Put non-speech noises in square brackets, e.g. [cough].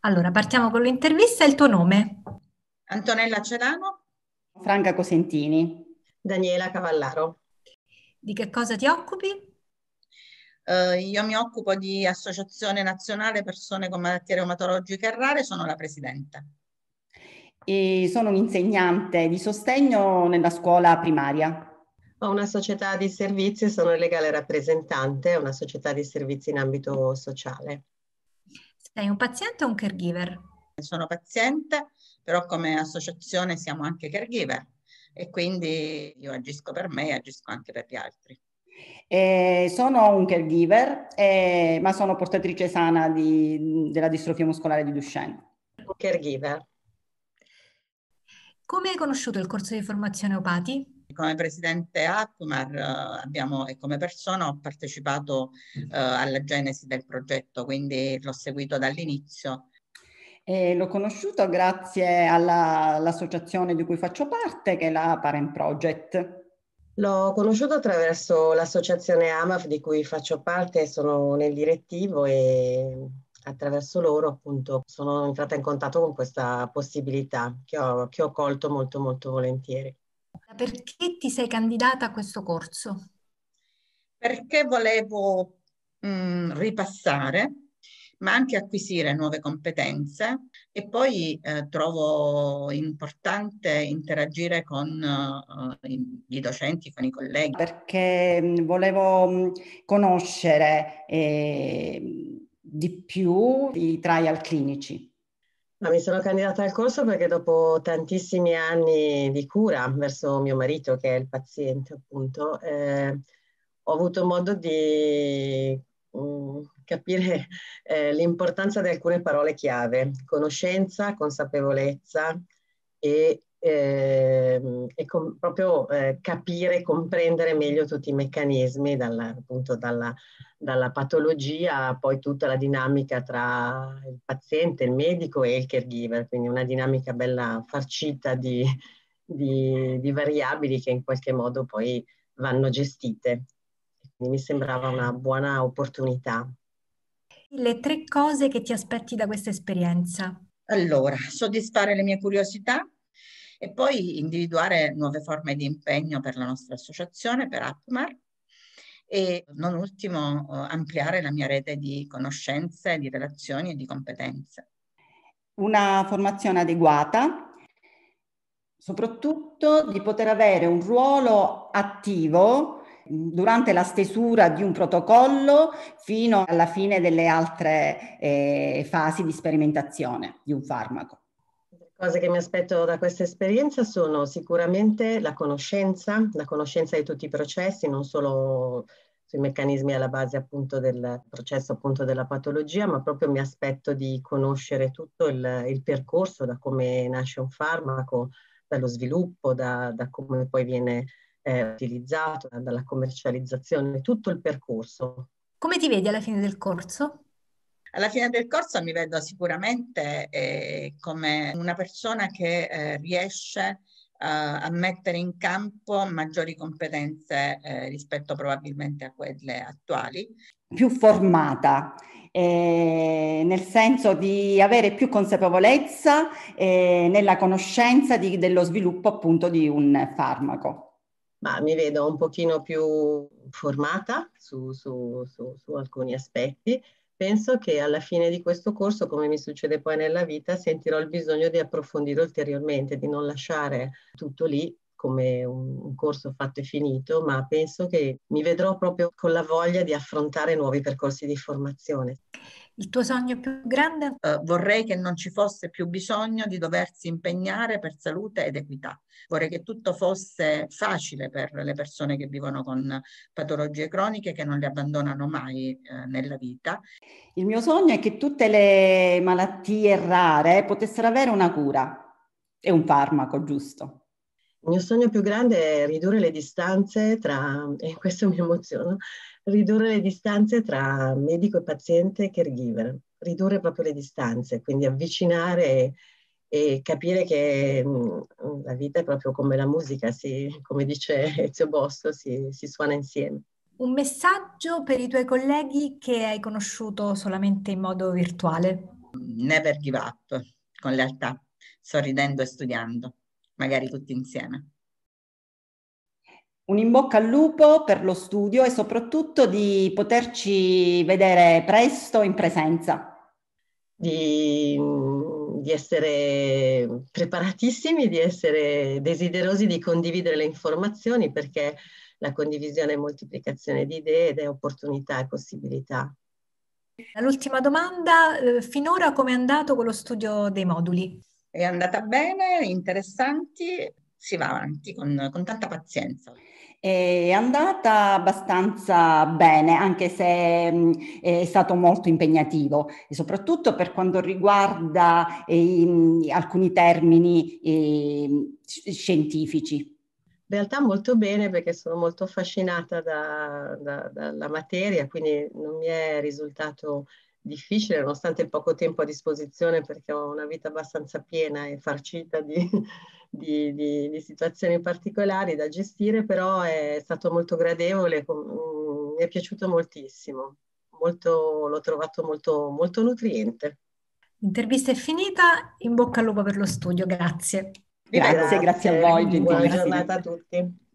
Allora, partiamo con l'intervista. Il tuo nome? Antonella Celano. Franca Cosentini. Daniela Cavallaro. Di che cosa ti occupi? Uh, io mi occupo di Associazione Nazionale Persone con Malattie Reumatologiche Rare, sono la presidenta. E sono un'insegnante di sostegno nella scuola primaria. Ho una società di servizi, sono legale rappresentante, una società di servizi in ambito sociale. Sei un paziente o un caregiver? Sono paziente, però come associazione siamo anche caregiver e quindi io agisco per me e agisco anche per gli altri. Eh, sono un caregiver, eh, ma sono portatrice sana di, della distrofia muscolare di Duchenne. Caregiver. Come hai conosciuto il corso di formazione Opati? Come presidente Atmar eh, abbiamo, e come persona ho partecipato mm. eh, alla genesi del progetto, quindi l'ho seguito dall'inizio. E l'ho conosciuto grazie alla, all'associazione di cui faccio parte, che è la Parent Project. L'ho conosciuto attraverso l'associazione AMAF di cui faccio parte, sono nel direttivo e attraverso loro appunto sono entrata in contatto con questa possibilità che ho, che ho colto molto molto volentieri perché ti sei candidata a questo corso? Perché volevo mh, mm, ripassare, ma anche acquisire nuove competenze e poi eh, trovo importante interagire con eh, i docenti, con i colleghi. Perché mm, volevo mm, conoscere eh, di più i trial clinici ma mi sono candidata al corso perché dopo tantissimi anni di cura verso mio marito, che è il paziente appunto, eh, ho avuto modo di mh, mm, capire eh, l'importanza di alcune parole chiave, conoscenza, consapevolezza e eh, e com- proprio eh, capire, comprendere meglio tutti i meccanismi, dalla, appunto dalla, dalla patologia poi tutta la dinamica tra il paziente, il medico e il caregiver, quindi una dinamica bella farcita di, di, di variabili che in qualche modo poi vanno gestite. Quindi mi sembrava una buona opportunità. Le tre cose che ti aspetti da questa esperienza? Allora, soddisfare le mie curiosità, e poi individuare nuove forme di impegno per la nostra associazione, per APMAR, e non ultimo eh, ampliare la mia rete di conoscenze, di relazioni e di competenze. Una formazione adeguata, soprattutto di poter avere un ruolo attivo mm, durante la stesura di un protocollo fino alla fine delle altre eh, fasi di sperimentazione di un farmaco. Cose che mi aspetto da questa esperienza sono sicuramente la conoscenza, la conoscenza di tutti i processi, non solo sui meccanismi alla base appunto del processo appunto della patologia, ma proprio mi aspetto di conoscere tutto il, il percorso, da come nasce un farmaco, dallo sviluppo, da, da come poi viene eh, utilizzato, dalla commercializzazione, tutto il percorso. Come ti vedi alla fine del corso? Alla fine del corso mi vedo sicuramente eh, come una persona che eh, riesce eh, a mettere in campo maggiori competenze eh, rispetto probabilmente a quelle attuali. Più formata, eh, nel senso di avere più consapevolezza eh, nella conoscenza di, dello sviluppo appunto di un farmaco. Ma mi vedo un pochino più formata su, su, su, su alcuni aspetti, Penso che alla fine di questo corso, come mi succede poi nella vita, sentirò il bisogno di approfondire ulteriormente, di non lasciare tutto lì come un, corso fatto e finito, ma penso che mi vedrò proprio con la voglia di affrontare nuovi percorsi di formazione. Il tuo sogno più grande? Uh, vorrei che non ci fosse più bisogno di doversi impegnare per salute ed equità. Vorrei che tutto fosse facile per le persone che vivono con patologie croniche che non le abbandonano mai uh, nella vita. Il mio sogno è che tutte le malattie rare potessero avere una cura e un farmaco giusto. Il mio sogno più grande è ridurre le distanze tra, [laughs] e questo mi emoziona, ridurre le distanze tra medico e paziente e caregiver, ridurre proprio le distanze, quindi avvicinare e capire che mh, mm, la vita è proprio come la musica, si, come dice [laughs] Ezio Bosso, si, si suona insieme. Un messaggio per i tuoi colleghi che hai conosciuto solamente in modo virtuale? Never give up, con lealtà, sorridendo e studiando magari tutti insieme. Un in bocca al lupo per lo studio e soprattutto di poterci vedere presto in presenza. Di, di, essere preparatissimi, di essere desiderosi di condividere le informazioni perché la condivisione è moltiplicazione di idee ed è opportunità e possibilità. L'ultima domanda, eh, finora come è andato con lo studio dei moduli? è andata bene, interessanti, si va avanti con, con tanta pazienza. È andata abbastanza bene, anche se è stato molto impegnativo, soprattutto per quanto riguarda eh, alcuni termini eh, scientifici. In realtà molto bene perché sono molto affascinata da, da, dalla materia, quindi non mi è risultato difficile nonostante il poco tempo a disposizione perché ho una vita abbastanza piena e farcita di, [laughs] di, di, di situazioni particolari da gestire, però è stato molto gradevole, mm, mi è piaciuto moltissimo, molto, l'ho trovato molto, molto nutriente. L'intervista è finita, in bocca al lupo per lo studio, grazie. Grazie, grazie, grazie a voi. Buona giornata a tutti.